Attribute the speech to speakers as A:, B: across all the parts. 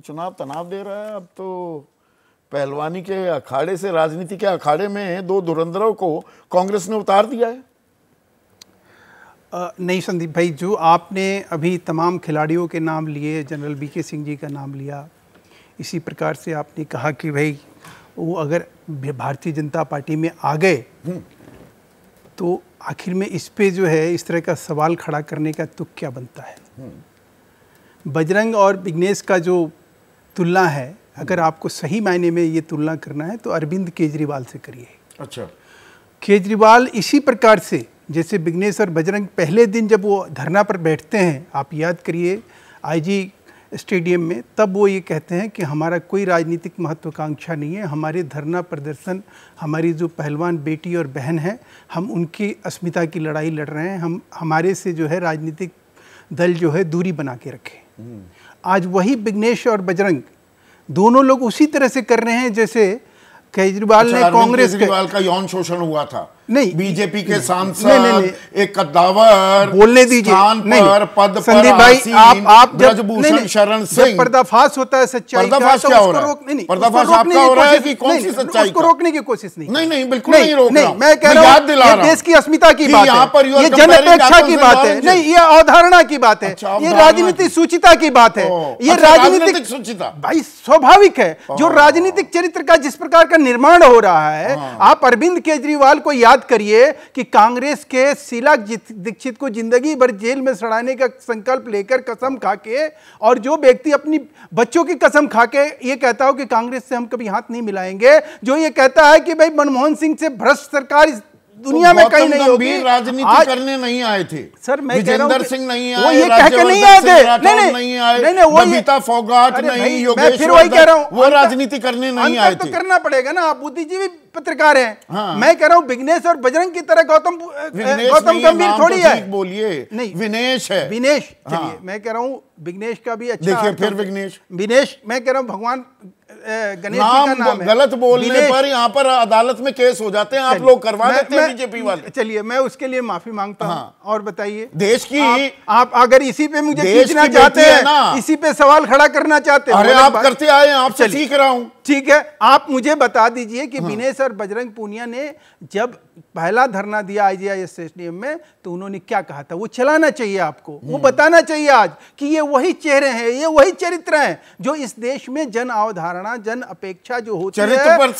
A: तो चुनाव तनाव दे रहा है अब तो पहलवानी के अखाड़े से राजनीति के अखाड़े में दो धुरंधरों को कांग्रेस ने उतार दिया है नहीं संदीप भाई जो आपने अभी तमाम खिलाड़ियों के नाम लिए जनरल बी के सिंह जी का नाम लिया इसी प्रकार से आपने कहा कि भाई वो अगर भारतीय जनता पार्टी में आ गए हम्म। तो आखिर में इस पे जो है इस तरह का सवाल खड़ा करने का तुक क्या बनता है हम्म। बजरंग और बिग्नेश का जो तुलना है अगर हम्म। आपको सही मायने में ये तुलना करना है तो अरविंद केजरीवाल से करिए अच्छा केजरीवाल इसी प्रकार से जैसे विघ्नेश और बजरंग पहले दिन जब वो धरना पर बैठते हैं आप याद करिए आईजी स्टेडियम में तब वो ये कहते हैं कि हमारा कोई राजनीतिक महत्वाकांक्षा नहीं है हमारे धरना प्रदर्शन हमारी जो पहलवान बेटी और बहन है हम उनकी अस्मिता की लड़ाई लड़ रहे हैं हम हमारे से जो है राजनीतिक दल जो है दूरी बना के रखें हम्म। आज वही विघ्नेश और बजरंग दोनों लोग उसी तरह से कर रहे हैं जैसे केजरीवाल अच्छा, ने कांग्रेस का यौन शोषण हुआ था नहीं बीजेपी के सांसद एक कद्दावर बोलने दीजिए नहीं पद संदीप भाई आप आप ब्रजभूषण शरण से पर्दाफाश होता है सच्चाई पर्दाफाश तो क्या हो रहा है पर्दाफाश आपका हो रहा है कि कौन सी सच्चाई को रोकने की कोशिश नहीं नहीं नहीं बिल्कुल नहीं रोक रहा मैं कह रहा हूँ देश की अस्मिता की बात है ये जन अपेक्षा की बात है नहीं ये अवधारणा की बात है अच्छा, ये राजनीतिक सूचिता की बात है ये अच्छा, राजनीतिक सूचिता भाई स्वाभाविक है जो राजनीतिक चरित्र का जिस प्रकार का निर्माण हो रहा है हाँ। आप अरविंद केजरीवाल को याद याद करिए कि कांग्रेस के शीला दीक्षित को जिंदगी भर जेल में सड़ाने का संकल्प लेकर कसम खा के और जो व्यक्ति अपनी बच्चों की कसम खा के ये कहता हो कि कांग्रेस से हम कभी हाथ नहीं मिलाएंगे जो ये कहता है कि भाई मनमोहन सिंह से भ्रष्ट सरकार इस तो दुनिया तो में कहीं नहीं होगी राजनीति करने नहीं आए थे सर मैं विजेंद्र सिंह नहीं आए वो ये कह के नहीं आए थे नहीं नहीं नहीं नहीं वो बबीता फोगाट नहीं योगेश फिर वही कह रहा हूँ वो राजनीति करने नहीं आए तो थे तो करना पड़ेगा ना आप बुद्धिजीवी पत्रकार हैं हाँ। मैं कह रहा हूँ विघ्नेश और बजरंग की तरह गौतम गौतम गंभीर तो थोड़ी है बोलिए नहीं विनेश है विनेश हाँ। चलिए मैं कह रहा हूँ विघ्नेश का भी अच्छा देखिए फिर विघ्नेश विनेश मैं कह रहा हूँ भगवान गणेश नाम, का नाम है गलत बोलने पर यहाँ पर अदालत में केस हो जाते हैं आप लोग करवा देते हैं बीजेपी वाले चलिए मैं उसके लिए माफी मांगता हूँ हाँ। और बताइए देश की आप, आप अगर इसी पे मुझे खींचना चाहते हैं इसी पे सवाल खड़ा करना चाहते हैं अरे आप करते आए आपसे सीख रहा हूँ ठीक है आप मुझे बता दीजिए कि हाँ। और बजरंग पूनिया ने जब पहला धरना दिया जी स्टेडियम में तो उन्होंने क्या कहा था वो चलाना चाहिए आपको वो हम्म। बताना चाहिए आज कि ये वही चेहरे हैं ये वही चरित्र हैं जो इस देश में जन अवधारणा जन अपेक्षा जो होती है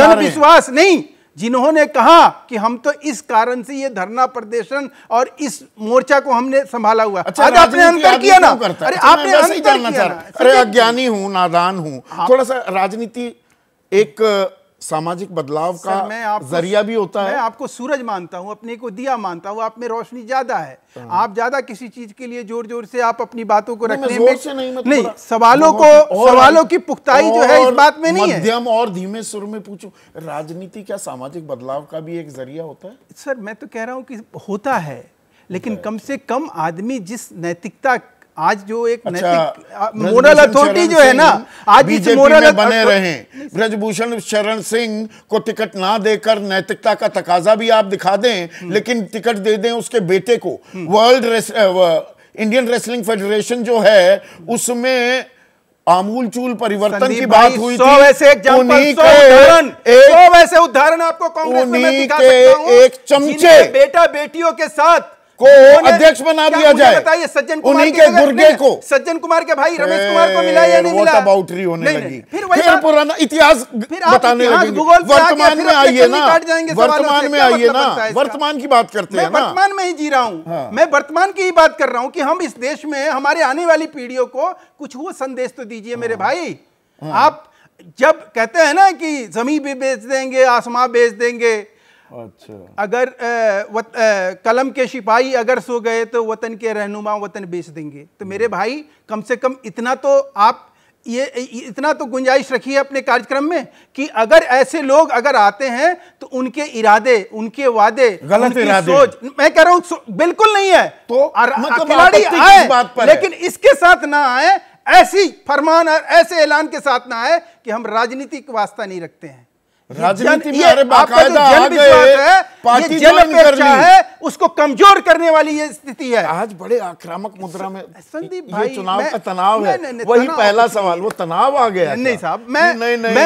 A: जन विश्वास नहीं जिन्होंने कहा कि हम तो इस कारण से ये धरना प्रदर्शन और इस मोर्चा को हमने संभाला हुआ अच्छा, आज आपने अंतर किया ना अरे अच्छा, आपने अंतर किया अरे अज्ञानी हूं नादान हूं हाँ। थोड़ा सा राजनीति एक सामाजिक बदलाव का मैं आप जरिया भी होता मैं है मैं आपको सूरज मानता हूँ अपने को दिया मानता हूँ आप में रोशनी ज्यादा है हाँ। आप ज्यादा किसी चीज के लिए जोर जोर से आप अपनी बातों को रखने में नहीं, मैं नहीं सवालों को सवालों की पुख्ताई जो है इस बात में नहीं मध्यम और धीमे सुर में पूछू राजनीति क्या सामाजिक बदलाव का भी एक जरिया होता है सर मैं तो कह रहा हूँ कि होता है लेकिन कम से कम आदमी जिस नैतिकता आज जो एक अच्छा, मोरल अथॉरिटी जो है ना आज इस मोरल बने रहे ब्रजभूषण शरण सिंह को टिकट ना देकर नैतिकता का तकाजा भी आप दिखा दें लेकिन टिकट दे दें उसके बेटे को वर्ल्ड इंडियन रेसलिंग फेडरेशन जो है उसमें आमूल चूल परिवर्तन की बात हुई थी वैसे एक के एक वैसे उदाहरण आपको कांग्रेस में दिखा सकता हूं एक चमचे बेटा बेटियों के साथ को अध्यक्ष बना दिया जाए बताइए सज्जन उन्हीं के दुर्गे को सज्जन कुमार के भाई रमेश कुमार को मिला या नहीं मिला अबाउटरी तो होने लगी फिर पुराना इतिहास बताने लगी वर्तमान में आइए ना वर्तमान में आइए मतलब ना वर्तमान की बात करते हैं वर्तमान में ही जी रहा हूँ हाँ। मैं वर्तमान की ही बात कर रहा हूँ की हम इस देश में हमारे आने वाली पीढ़ियों को कुछ वो संदेश तो दीजिए मेरे हाँ। भाई हाँ। आप जब कहते हैं ना कि जमीन भी बेच देंगे आसमां बेच देंगे अच्छा अगर वत, आ, कलम के सिपाही अगर सो गए तो वतन के रहनुमा वतन बेच देंगे तो मेरे हम्म। भाई कम से कम इतना तो आप ये इतना तो गुंजाइश रखी है अपने कार्यक्रम में कि अगर ऐसे लोग अगर आते हैं तो उनके इरादे उनके वादे गलत इरादे सोच मैं कह रहा हूं बिल्कुल नहीं है तो मतलब खिलाड़ी मतलब आए बात पर लेकिन इसके साथ ना आए ऐसी फरमान और ऐसे ऐलान के साथ ना आए कि हम राजनीतिक वास्ता नहीं रखते हैं राजनीति में अरे बाकायदा आ गए ये जन अपेक्षा है उसको कमजोर करने वाली ये स्थिति है आज बड़े आक्रामक मुद्रा में संदीप भाई चुनाव का तनाव है वही पहला सवाल वो तनाव आ गया नहीं साहब मैं नहीं नहीं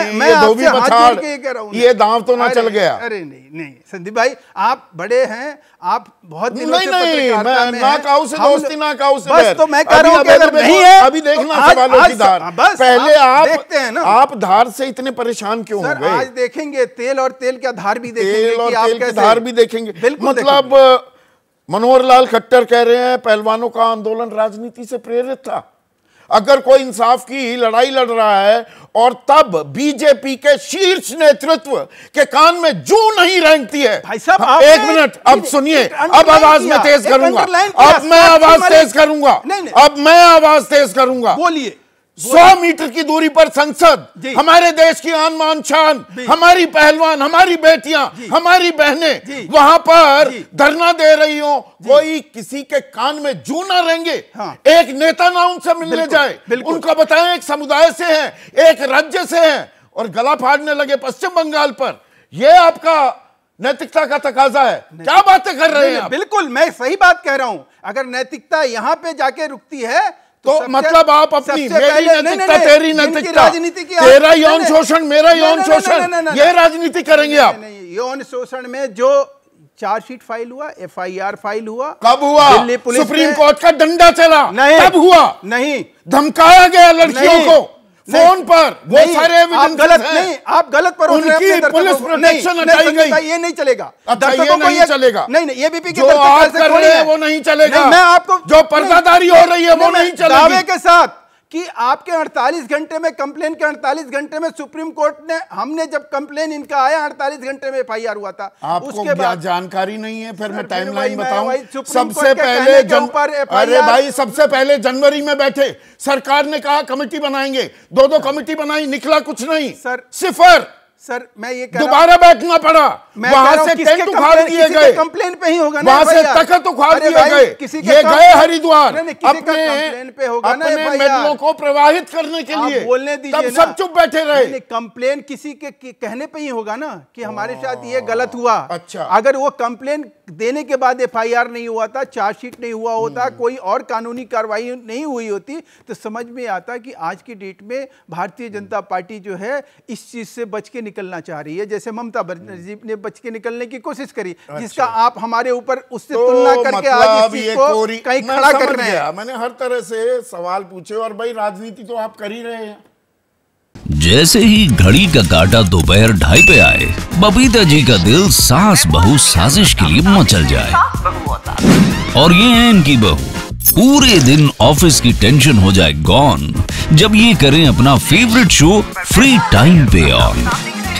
A: ये दांव तो ना चल गया अरे नहीं नहीं संदीप भाई आप बड़े हैं आप बहुत दिनों नहीं, से नहीं, मैं ना काऊ से दोस्ती ना काऊ से बस तो मैं कह रहा हूं कि अगर नहीं है अभी देखना तो सवालों की धार हाँ, बस पहले आप देखते हैं ना आप धार से इतने परेशान क्यों हो गए आज देखेंगे तेल और तेल का धार भी देखेंगे कि आप कैसे बिहार भी देखेंगे मतलब मनोहर लाल खट्टर कह रहे हैं पहलवानों का आंदोलन राजनीति से प्रेरित था अगर कोई इंसाफ की लड़ाई लड़ रहा है और तब बीजेपी के शीर्ष नेतृत्व के कान में जू नहीं रेंगती है भाई साहब हाँ, एक मिनट अब सुनिए अब आवाज में तेज करूंगा अब मैं आवाज तेज करूंगा अब मैं आवाज तेज करूंगा बोलिए सौ मीटर की दूरी पर संसद हमारे देश की आन मान शान हमारी पहलवान हमारी बेटियां हमारी बहनें वहां पर धरना दे रही हो कोई किसी के कान में जू ना रहेंगे हाँ। एक नेता ना उनसे मिलने जाए उनको बताएं एक समुदाय से है एक राज्य से है और गला फाड़ने लगे पश्चिम बंगाल पर यह आपका नैतिकता का तकाजा है क्या बातें कर रहे हैं बिल्कुल मैं सही बात कह रहा हूं अगर नैतिकता यहां पे जाके रुकती है तो, तो मतलब आप अपनी मेरी नैतिकता तेरी नैतिकता तेरा यौन शोषण मेरा यौन शोषण ये राजनीति करेंगे आप यौन शोषण में जो चार्जशीट फाइल हुआ एफआईआर फाइल हुआ कब हुआ दिल्ली पुलिस सुप्रीम कोर्ट का डंडा चला नहीं कब हुआ नहीं धमकाया गया लड़कियों को फोन पर वो सारे आप गलत नहीं आप गलत पर उनकी पुलिस प्रोटेक्शन हटाई गई ये नहीं चलेगा अच्छा ये नहीं चलेगा नहीं नहीं एबीपी के जो आज कर रहे हैं वो नहीं चलेगा मैं आपको जो पर्दादारी हो रही है वो नहीं चलेगा दावे के साथ कि आपके 48 घंटे में कंप्लेन के 48 घंटे में सुप्रीम कोर्ट ने हमने जब कंप्लेन इनका आया 48 घंटे में एफ हुआ था आपको उसके बाद जानकारी नहीं है फिर मैं टाइमलाइन बताऊं सबसे पहले जन... अरे भाई सबसे पहले जनवरी में बैठे सरकार ने कहा कमेटी बनाएंगे दो दो कमेटी बनाई निकला कुछ नहीं सर सिफर सर मैं ये दोबारा बैठना पड़ा वहां से टेंट उखाड़ दिए गए कंप्लेन पे ही होगा ना वहां से तखत उखाड़ दिए गए किसी ये गए हरिद्वार अपने पे होगा ना मेडलों को प्रवाहित करने के लिए बोलने दीजिए सब चुप बैठे रहे कंप्लेन किसी के कहने पे ही होगा ना कि हमारे साथ ये गलत हुआ अच्छा अगर वो कंप्लेन देने के बाद एफआईआर नहीं हुआ था चार्जशीट नहीं हुआ होता हम्म। कोई और कानूनी कार्रवाई नहीं हुई होती तो समझ में आता कि आज की डेट में भारतीय जनता पार्टी जो है इस चीज से बच के निकलना चाह रही है जैसे ममता बनर्जी हम्म। ने बच के निकलने की कोशिश करी अच्छा। जिसका आप हमारे ऊपर उससे तो तुलना करके मतलब आज इस को कहीं खड़ा कर रहे हैं मैंने हर तरह से सवाल पूछे और भाई राजनीति तो आप कर ही रहे हैं जैसे ही घड़ी का काटा दोपहर ढाई पे आए बबीता जी का दिल सास बहू साजिश के लिए मचल जाए और ये है इनकी बहू पूरे दिन ऑफिस की टेंशन हो जाए गॉन जब ये करें अपना फेवरेट शो फ्री टाइम पे ऑन